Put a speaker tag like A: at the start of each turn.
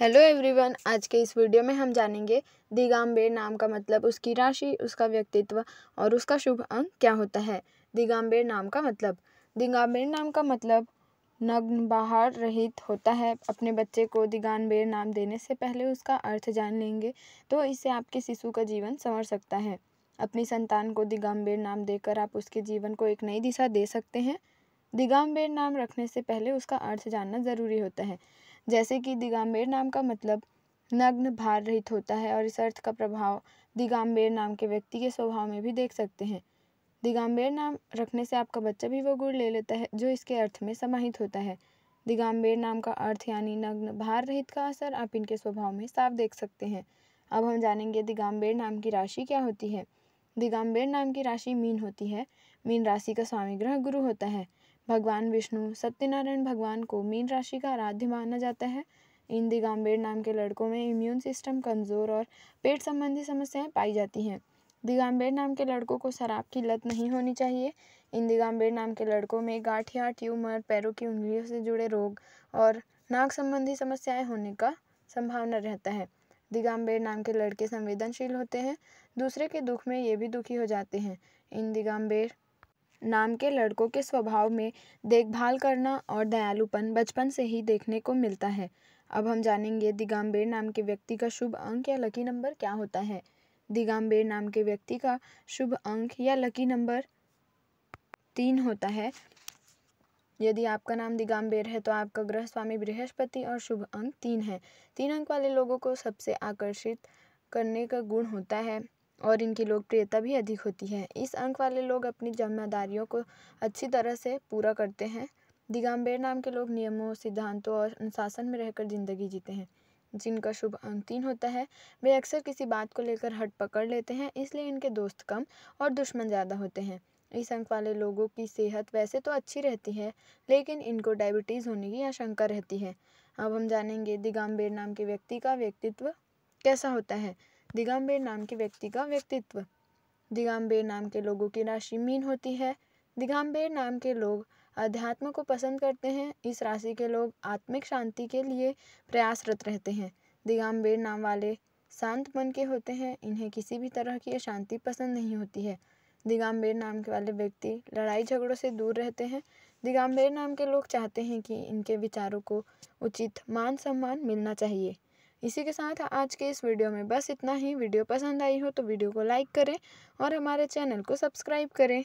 A: hello everyone आज के इस वीडियो में हम जानेंगे दिगाम्बेर नाम का मतलब उसकी राशि उसका व्यक्तित्व और उसका शुभ अंक क्या होता है दिगाम्बेर नाम का मतलब दिगाम्बेर नाम का मतलब नग्न बाहर रहित होता है अपने बच्चे को दिगाम्बेर नाम देने से पहले उसका अर्थ जान लेंगे तो इससे आपके शिशु का जीवन संवर सकता है अपनी संतान को दिगाम्बेर नाम देकर आप उसके जीवन को एक नई दिशा दे सकते हैं दिगाम्बेर नाम रखने से पहले उसका अर्थ जानना ज़रूरी होता है जैसे कि दिगंबर नाम का मतलब नग्न भार रहित होता है और इस अर्थ का प्रभाव दिगंबर नाम के व्यक्ति के स्वभाव में भी देख सकते हैं दिगंबर नाम रखने से आपका बच्चा भी वो गुण ले लेता है जो इसके अर्थ में समाहित होता है दिगंबर नाम का अर्थ यानी नग्न भार रहित का असर आप इनके स्वभाव में साफ देख सकते हैं अब हम जानेंगे दिगंबर नाम की राशि क्या होती है दिगंबर नाम की राशि मीन होती है मीन राशि का स्वामी ग्रह गुरु होता है भगवान विष्णु सत्यनारायण भगवान को मीन राशि का आराध्य माना जाता है इन दिगाम्बेर नाम के लड़कों में इम्यून सिस्टम कमज़ोर और पेट संबंधी समस्याएं पाई जाती हैं दिगाम्बेर नाम के लड़कों को शराब की लत नहीं होनी चाहिए इन दिगाम्बेर नाम के लड़कों में गाठिया ट्यूमर पैरों की उंगलियों से जुड़े रोग और नाक संबंधी समस्याएं होने का संभावना रहता है दिगाम्बेर नाम के लड़के संवेदनशील होते हैं दूसरे के दुख में ये भी दुखी हो जाते हैं इन दिगाम्बेर नाम के लड़कों के स्वभाव में देखभाल करना और दयालुपन बचपन से ही देखने को मिलता है अब हम जानेंगे दिगंबर नाम के व्यक्ति का शुभ अंक या लकी नंबर क्या होता है दिगंबर नाम के व्यक्ति का शुभ अंक या लकी नंबर तीन होता है यदि आपका नाम दिगंबर है तो आपका ग्रह स्वामी बृहस्पति और शुभ अंक तीन है तीन अंक वाले लोगों को सबसे आकर्षित करने का गुण होता है और इनकी लोकप्रियता भी अधिक होती है इस अंक वाले लोग अपनी ज़िम्मेदारियों को अच्छी तरह से पूरा करते हैं दिगंबर नाम के लोग नियमों सिद्धांतों और अनुशासन में रहकर ज़िंदगी जीते हैं जिनका शुभ अंक तीन होता है वे अक्सर किसी बात को लेकर हट पकड़ लेते हैं इसलिए इनके दोस्त कम और दुश्मन ज़्यादा होते हैं इस अंक वाले लोगों की सेहत वैसे तो अच्छी रहती है लेकिन इनको डायबिटीज़ होने की आशंका रहती है अब हम जानेंगे दिगंबर नाम के व्यक्ति का व्यक्तित्व कैसा होता है दिगंबर नाम के व्यक्ति का व्यक्तित्व दिगंबर नाम के लोगों की राशि मीन होती है दिगंबर नाम के लोग अध्यात्म को पसंद करते हैं इस राशि के लोग आत्मिक शांति के लिए प्रयासरत रहते हैं दिगंबर नाम वाले शांत मन के होते हैं इन्हें किसी भी तरह की अशांति पसंद नहीं होती है दिगंबर नाम के वाले व्यक्ति लड़ाई झगड़ों से दूर रहते हैं दिगंबर नाम के लोग चाहते हैं कि इनके विचारों को उचित मान सम्मान मिलना चाहिए इसी के साथ आज के इस वीडियो में बस इतना ही वीडियो पसंद आई हो तो वीडियो को लाइक करें और हमारे चैनल को सब्सक्राइब करें